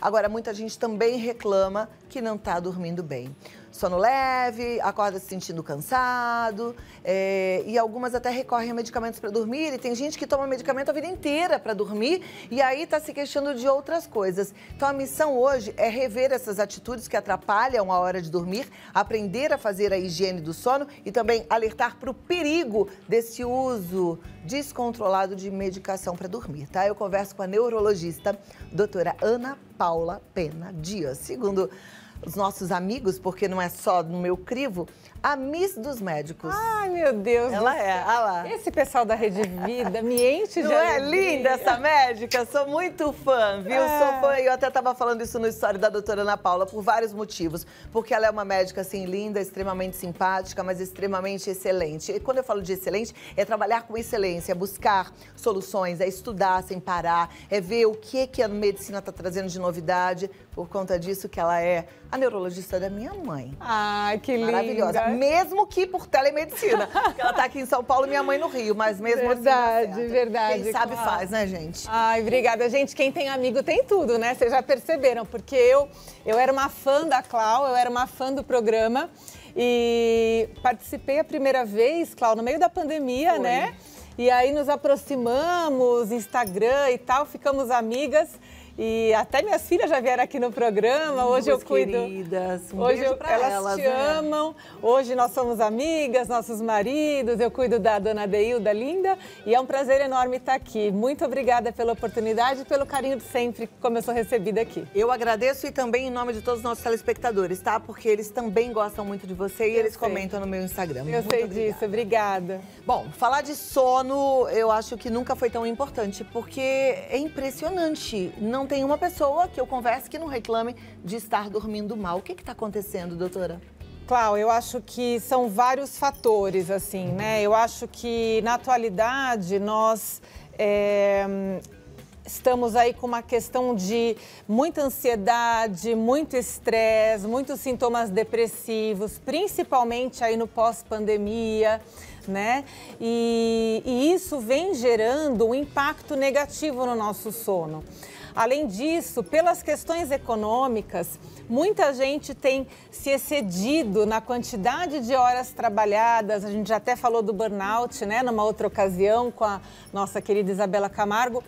Agora, muita gente também reclama que não está dormindo bem sono leve, acorda se sentindo cansado, é, e algumas até recorrem a medicamentos para dormir. E tem gente que toma medicamento a vida inteira para dormir e aí está se queixando de outras coisas. Então a missão hoje é rever essas atitudes que atrapalham a hora de dormir, aprender a fazer a higiene do sono e também alertar para o perigo desse uso descontrolado de medicação para dormir, tá? Eu converso com a neurologista, doutora Ana Paula Pena Dias. Segundo os nossos amigos, porque não é só no meu crivo, a Miss dos Médicos. Ai, meu Deus. Ela é, olha lá. Esse pessoal da Rede Vida me enche de Não é alegria. é linda essa médica? Sou muito fã, viu? É. Sou fã. Eu até estava falando isso no história da doutora Ana Paula por vários motivos. Porque ela é uma médica, assim, linda, extremamente simpática, mas extremamente excelente. E quando eu falo de excelente, é trabalhar com excelência, é buscar soluções, é estudar sem parar, é ver o que, que a medicina está trazendo de novidade. Por conta disso que ela é a neurologista da minha mãe. Ah, que linda. Maravilhosa. Mesmo que por telemedicina. ela tá aqui em São Paulo, minha mãe no Rio, mas mesmo assim verdade, assim. Verdade, verdade. Quem sabe claro. faz, né, gente? Ai, obrigada, gente. Quem tem amigo tem tudo, né? Vocês já perceberam, porque eu, eu era uma fã da Clau, eu era uma fã do programa e participei a primeira vez, Clau, no meio da pandemia, Foi. né? E aí nos aproximamos, Instagram e tal, ficamos amigas. E até minhas filhas já vieram aqui no programa. Hoje Duas eu cuido. Queridas, um hoje eu, elas, elas te né? amam. Hoje nós somos amigas, nossos maridos. Eu cuido da dona Deilda linda e é um prazer enorme estar aqui. Muito obrigada pela oportunidade e pelo carinho de sempre, como eu sou recebida aqui. Eu agradeço e também em nome de todos os nossos telespectadores, tá? Porque eles também gostam muito de você e eu eles sei. comentam no meu Instagram. Eu muito sei obrigada. disso, obrigada. Bom, falar de sono, eu acho que nunca foi tão importante, porque é impressionante. Não tem uma pessoa que eu converso que não reclame de estar dormindo mal. O que está acontecendo, doutora? Clau, eu acho que são vários fatores, assim, né? Eu acho que na atualidade nós é, estamos aí com uma questão de muita ansiedade, muito estresse, muitos sintomas depressivos, principalmente aí no pós-pandemia. Né? E, e isso vem gerando um impacto negativo no nosso sono. Além disso, pelas questões econômicas, muita gente tem se excedido na quantidade de horas trabalhadas. A gente já até falou do burnout, né, numa outra ocasião com a nossa querida Isabela Camargo.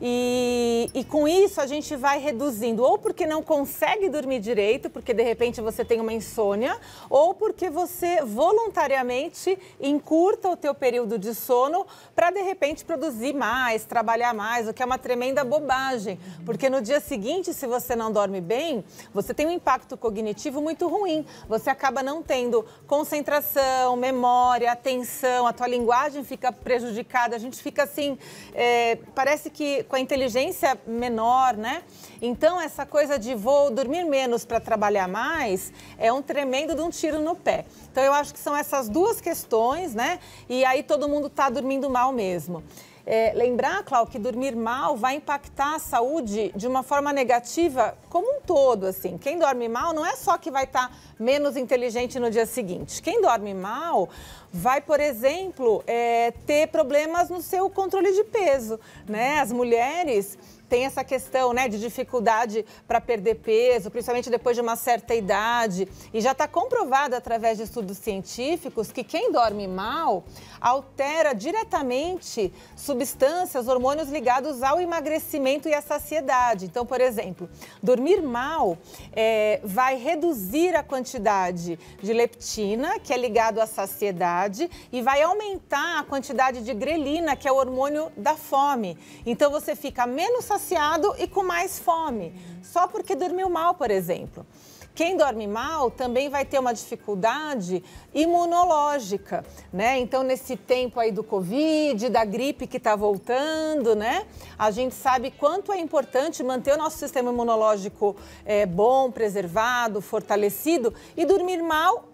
E, e, com isso a gente vai reduzindo, ou porque não consegue dormir direito, porque de repente você tem uma insônia, ou porque você voluntariamente encurta o teu período de sono para de repente produzir mais, trabalhar mais, o que é uma tremenda bobagem, porque no dia seguinte, se você não dorme bem, você tem um impacto cognitivo muito ruim. Você acaba não tendo concentração, memória, atenção, a tua linguagem fica prejudicada, a gente fica assim, é, parece que com a inteligência menor, né? Então, essa coisa de vou dormir menos para trabalhar mais é um tremendo de um tiro no pé. Então, eu acho que são essas duas questões, né? E aí todo mundo está dormindo mal mesmo. É, lembrar, Cláudio, que dormir mal vai impactar a saúde de uma forma negativa como um todo, assim. Quem dorme mal não é só que vai estar tá menos inteligente no dia seguinte. Quem dorme mal vai, por exemplo, é, ter problemas no seu controle de peso, né? As mulheres tem essa questão né, de dificuldade para perder peso, principalmente depois de uma certa idade. E já está comprovado através de estudos científicos que quem dorme mal altera diretamente substâncias, hormônios ligados ao emagrecimento e à saciedade. Então, por exemplo, dormir mal é, vai reduzir a quantidade de leptina, que é ligado à saciedade, e vai aumentar a quantidade de grelina, que é o hormônio da fome. Então, você fica menos saciado saciado e com mais fome, só porque dormiu mal, por exemplo. Quem dorme mal também vai ter uma dificuldade imunológica, né? Então, nesse tempo aí do Covid, da gripe que está voltando, né? A gente sabe quanto é importante manter o nosso sistema imunológico é, bom, preservado, fortalecido. E dormir mal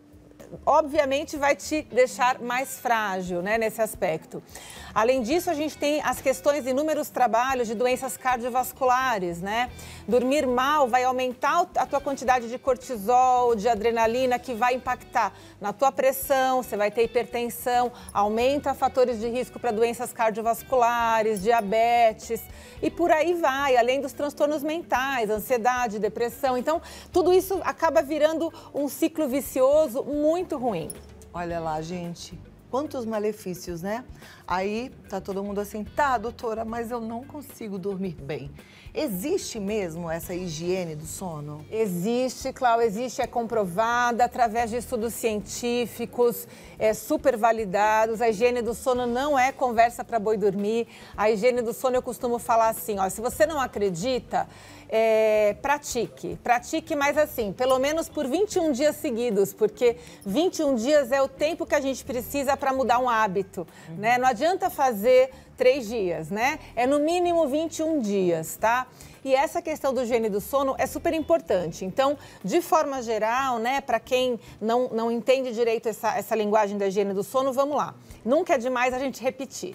obviamente vai te deixar mais frágil né, nesse aspecto. Além disso, a gente tem as questões de inúmeros trabalhos de doenças cardiovasculares, né? Dormir mal vai aumentar a tua quantidade de cortisol, de adrenalina, que vai impactar na tua pressão, você vai ter hipertensão, aumenta fatores de risco para doenças cardiovasculares, diabetes e por aí vai, além dos transtornos mentais, ansiedade, depressão. Então, tudo isso acaba virando um ciclo vicioso muito muito ruim. Olha lá, gente. Quantos malefícios, né? Aí tá todo mundo assim, tá, doutora, mas eu não consigo dormir bem. Existe mesmo essa higiene do sono? Existe, Clau, existe, é comprovada através de estudos científicos, é super validados. A higiene do sono não é conversa para boi dormir. A higiene do sono eu costumo falar assim, ó, se você não acredita, é, pratique. Pratique, mas assim, pelo menos por 21 dias seguidos, porque 21 dias é o tempo que a gente precisa para mudar um hábito, né? Não adianta fazer três dias, né? É no mínimo 21 dias, tá? E essa questão do higiene do sono é super importante. Então, de forma geral, né, para quem não, não entende direito essa, essa linguagem da higiene do sono, vamos lá. Nunca é demais a gente repetir.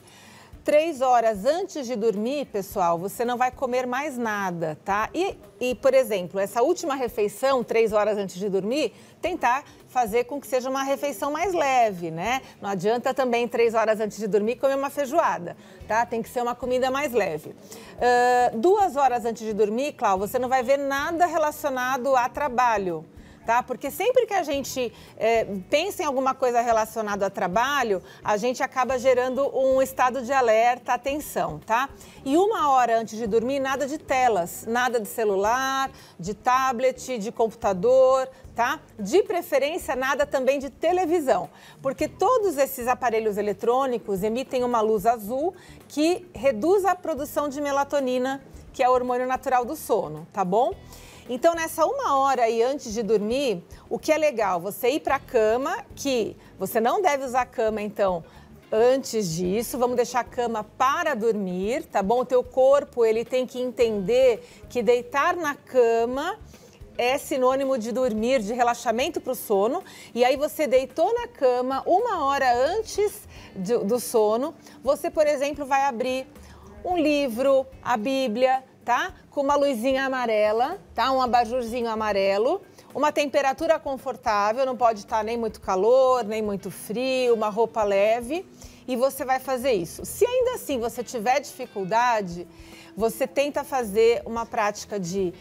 Três horas antes de dormir, pessoal, você não vai comer mais nada, tá? E, e, por exemplo, essa última refeição, três horas antes de dormir, tentar fazer com que seja uma refeição mais leve, né? Não adianta também, três horas antes de dormir, comer uma feijoada, tá? Tem que ser uma comida mais leve. Uh, duas horas antes de dormir, Clau, você não vai ver nada relacionado a trabalho tá? Porque sempre que a gente é, pensa em alguma coisa relacionada a trabalho, a gente acaba gerando um estado de alerta, atenção, tá? E uma hora antes de dormir, nada de telas, nada de celular, de tablet, de computador, tá? De preferência, nada também de televisão, porque todos esses aparelhos eletrônicos emitem uma luz azul que reduz a produção de melatonina, que é o hormônio natural do sono, tá bom? Então, nessa uma hora aí antes de dormir, o que é legal? Você ir para a cama, que você não deve usar a cama, então, antes disso, vamos deixar a cama para dormir, tá bom? O teu corpo, ele tem que entender que deitar na cama é sinônimo de dormir, de relaxamento para o sono. E aí você deitou na cama uma hora antes do sono. Você, por exemplo, vai abrir um livro, a Bíblia, tá? Com uma luzinha amarela, tá? Um abajurzinho amarelo. Uma temperatura confortável, não pode estar nem muito calor, nem muito frio, uma roupa leve. E você vai fazer isso. Se ainda assim você tiver dificuldade, você tenta fazer uma prática de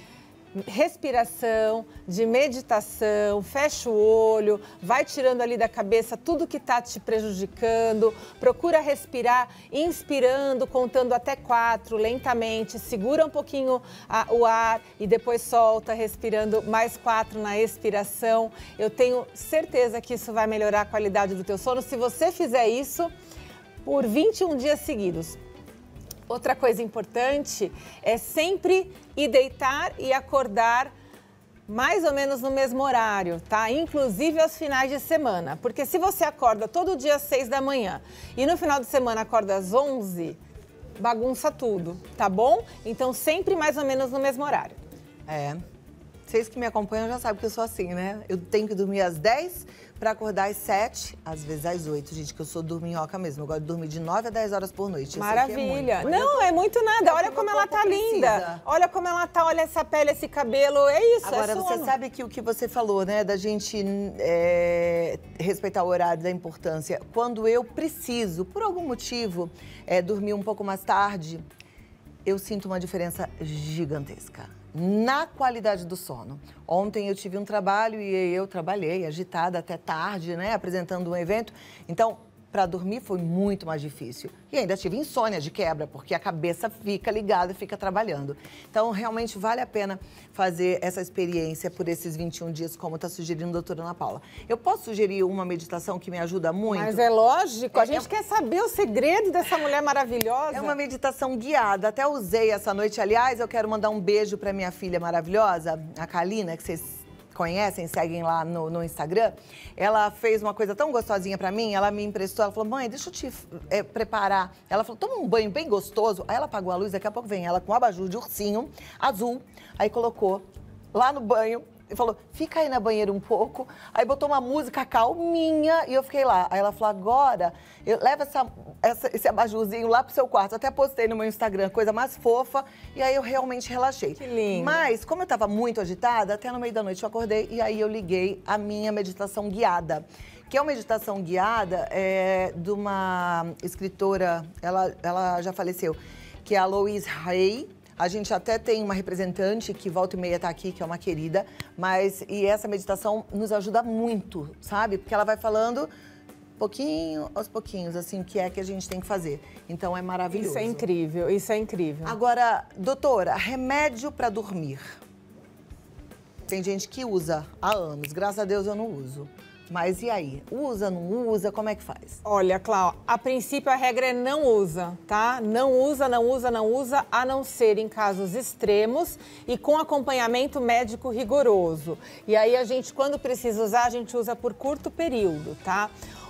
respiração, de meditação, fecha o olho, vai tirando ali da cabeça tudo que está te prejudicando, procura respirar, inspirando, contando até quatro, lentamente, segura um pouquinho a, o ar e depois solta, respirando mais quatro na expiração. Eu tenho certeza que isso vai melhorar a qualidade do teu sono. Se você fizer isso por 21 dias seguidos, outra coisa importante é sempre ir deitar e acordar mais ou menos no mesmo horário, tá? Inclusive aos finais de semana. Porque se você acorda todo dia às 6 da manhã e no final de semana acorda às 11, bagunça tudo, tá bom? Então sempre mais ou menos no mesmo horário. É. Vocês que me acompanham já sabem que eu sou assim, né? Eu tenho que dormir às 10, para acordar às 7, às vezes às 8. Gente, que eu sou dorminhoca mesmo. Eu gosto de dormir de 9 a 10 horas por noite. É Maravilha. É não, tô... é muito nada. Olha como ela tá precisa. linda. Olha como ela tá. Olha essa pele, esse cabelo. É isso, Agora, é você sabe que o que você falou, né? Da gente é, respeitar o horário, da importância. Quando eu preciso, por algum motivo, é, dormir um pouco mais tarde, eu sinto uma diferença gigantesca na qualidade do sono. Ontem eu tive um trabalho e eu trabalhei agitada até tarde, né, apresentando um evento. Então, para dormir foi muito mais difícil. E ainda tive insônia de quebra, porque a cabeça fica ligada, fica trabalhando. Então, realmente vale a pena fazer essa experiência por esses 21 dias, como está sugerindo a doutora Ana Paula. Eu posso sugerir uma meditação que me ajuda muito? Mas é lógico, é, a gente é... quer saber o segredo dessa mulher maravilhosa. É uma meditação guiada, até usei essa noite. Aliás, eu quero mandar um beijo para minha filha maravilhosa, a Kalina, que vocês conhecem, seguem lá no, no Instagram, ela fez uma coisa tão gostosinha para mim, ela me emprestou, ela falou, mãe, deixa eu te é, preparar. Ela falou, toma um banho bem gostoso. Aí ela apagou a luz, daqui a pouco vem ela com um abajur de ursinho azul, aí colocou lá no banho falou, fica aí na banheira um pouco. Aí botou uma música calminha e eu fiquei lá. Aí ela falou, agora, eu, leva essa, essa, esse abajurzinho lá pro seu quarto. Até postei no meu Instagram, coisa mais fofa. E aí eu realmente relaxei. Que lindo. Mas, como eu tava muito agitada, até no meio da noite eu acordei e aí eu liguei a minha meditação guiada que é uma meditação guiada é, de uma escritora, ela, ela já faleceu, que é a Louise Hay, a gente até tem uma representante que volta e meia está aqui, que é uma querida, mas e essa meditação nos ajuda muito, sabe? Porque ela vai falando pouquinho aos pouquinhos, assim, o que é que a gente tem que fazer. Então é maravilhoso. Isso é incrível, isso é incrível. Agora, doutora, remédio para dormir. Tem gente que usa há anos, graças a Deus eu não uso. Mas e aí? Usa, não usa? Como é que faz? Olha, Clau, a princípio a regra é não usa, tá? Não usa, não usa, não usa, a não ser em casos extremos e com acompanhamento médico rigoroso. E aí a gente, quando precisa usar, a gente usa por curto período, tá?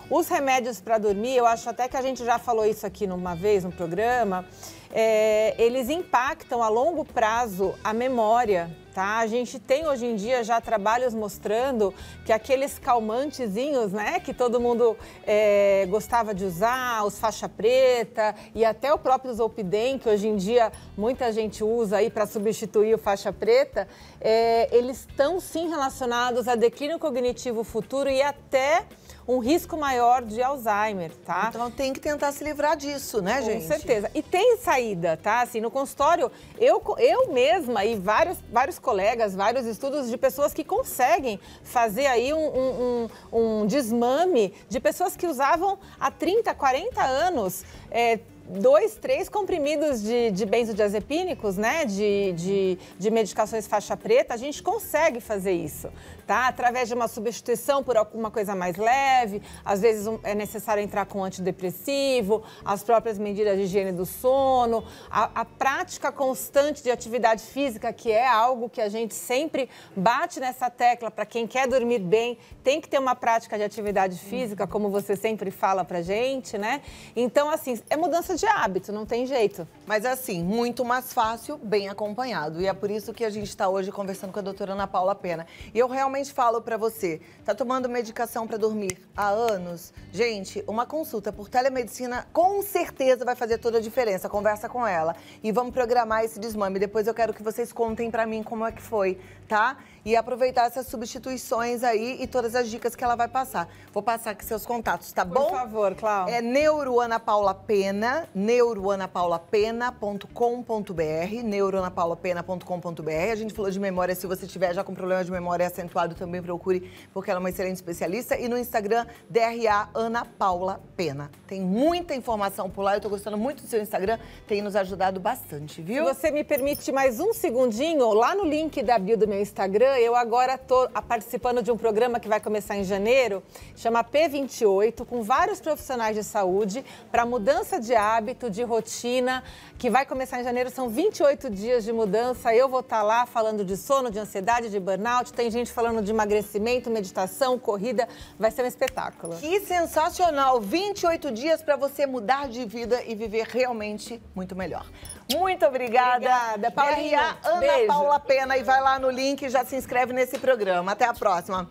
Os remédios para dormir, eu acho até que a gente já falou isso aqui numa vez no programa, é, eles impactam a longo prazo a memória tá? A gente tem hoje em dia já trabalhos mostrando que aqueles calmantezinhos, né, que todo mundo é, gostava de usar, os faixa preta e até o próprio Zolpidem, que hoje em dia muita gente usa aí para substituir o faixa preta, é, eles estão sim relacionados a declínio cognitivo futuro e até um risco maior de Alzheimer, tá? Então tem que tentar se livrar disso, né, Com gente? Com certeza. E tem saída, tá? Assim, no consultório, eu, eu mesma e vários, vários colegas, vários estudos de pessoas que conseguem fazer aí um, um, um desmame de pessoas que usavam há 30, 40 anos. É, dois, três comprimidos de, de benzodiazepínicos, né? De, de, de, medicações faixa preta, a gente consegue fazer isso, tá? Através de uma substituição por alguma coisa mais leve, às vezes é necessário entrar com antidepressivo, as próprias medidas de higiene do sono, a, a prática constante de atividade física, que é algo que a gente sempre bate nessa tecla para quem quer dormir bem, tem que ter uma prática de atividade física, como você sempre fala pra gente, né? Então, assim, é mudança de hábito, não tem jeito. Mas assim, muito mais fácil, bem acompanhado. E é por isso que a gente está hoje conversando com a doutora Ana Paula Pena. E eu realmente falo para você, tá tomando medicação para dormir há anos? Gente, uma consulta por telemedicina com certeza vai fazer toda a diferença. Conversa com ela e vamos programar esse desmame. Depois eu quero que vocês contem para mim como é que foi, tá? E aproveitar essas substituições aí e todas as dicas que ela vai passar. Vou passar aqui seus contatos, tá por bom? Por favor, Cláudia. É Neuro Ana Paula Pena, neuroanapaulapena.com.br, neuroanapaulapena.com.br. A gente falou de memória, se você tiver já com problema de memória acentuado, também procure, porque ela é uma excelente especialista. E no Instagram, DRA Ana Paula Pena. Tem muita informação por lá, eu tô gostando muito do seu Instagram, tem nos ajudado bastante, viu? Se você me permite mais um segundinho, lá no link da bio do meu Instagram, eu agora tô ah, participando de um programa que vai começar em janeiro, chama P28, com vários profissionais de saúde para mudança de ar, hábito, de rotina, que vai começar em janeiro. São 28 dias de mudança. Eu vou estar tá lá falando de sono, de ansiedade, de burnout. Tem gente falando de emagrecimento, meditação, corrida. Vai ser um espetáculo. Que sensacional! 28 dias para você mudar de vida e viver realmente muito melhor. Muito obrigada. Obrigada, Paulinha. Ana Beijo. Paula Pena. E vai lá no link e já se inscreve nesse programa. Até a próxima.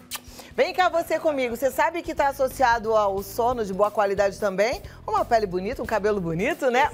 Vem cá você comigo. Você sabe que está associado ao sono de boa qualidade também? Uma pele bonita, um cabelo bonito, né?